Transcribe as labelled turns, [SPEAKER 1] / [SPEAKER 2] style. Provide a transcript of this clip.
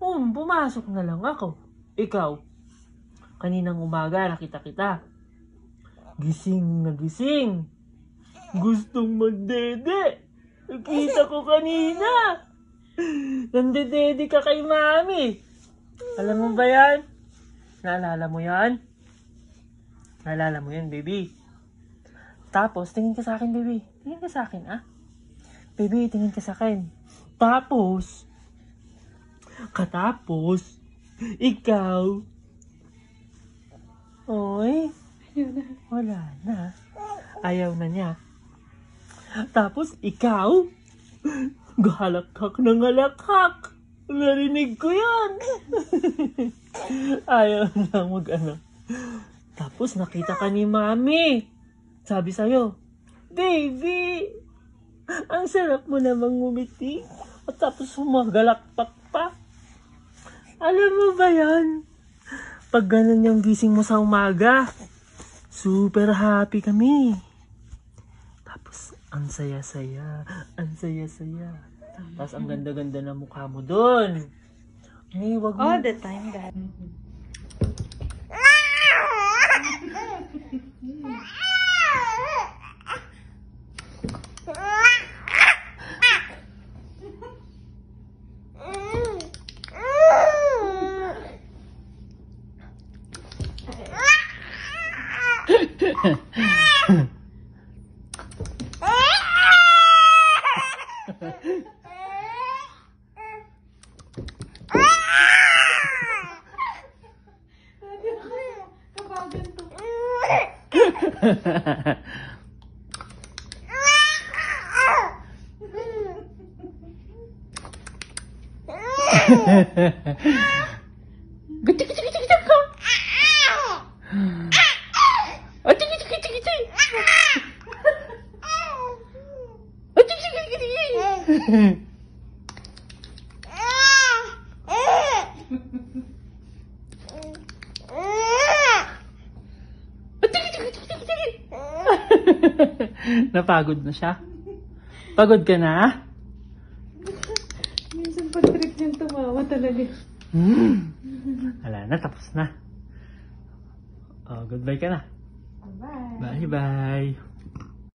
[SPEAKER 1] Um, pumasok na lang ako. Ikaw, kaninang umaga nakita kita. Gising na gising. Gustong magdede. Nakita ko kanina. Nandedede ka kay mami. Alam mo ba yan? Naalala mo yan? Naalala mo yan, baby? Tapos, tingin ka sa akin, baby. Tingin ka sa akin, ah. Baby, tingin ka sa akin. Tapos, Pagkatapos, ikaw, Oy, Ayaw na. wala na. Ayaw na niya. Tapos ikaw, galakak na galakak. Narinig ko yan. Ayaw na mag ano. Tapos nakita ka ni mami. Sabi sa'yo, Baby, ang sarap mo namang ngumiti. At tapos humagalakpak alam mo ba yan? Pag ganun yung gising mo sa umaga, super happy kami. Tapos, ang saya-saya, ang saya-saya. Tapos, ang ganda-ganda na mukha mo doon. Hey, wag mo. the time, dad. 그치 그치 Napagod na siya? Pagod ka na? Minsan pag trip niyan tumawa talaga. Hmm. Ala na, tapos na. Oh, goodbye ka na. Bye-bye. Bye-bye.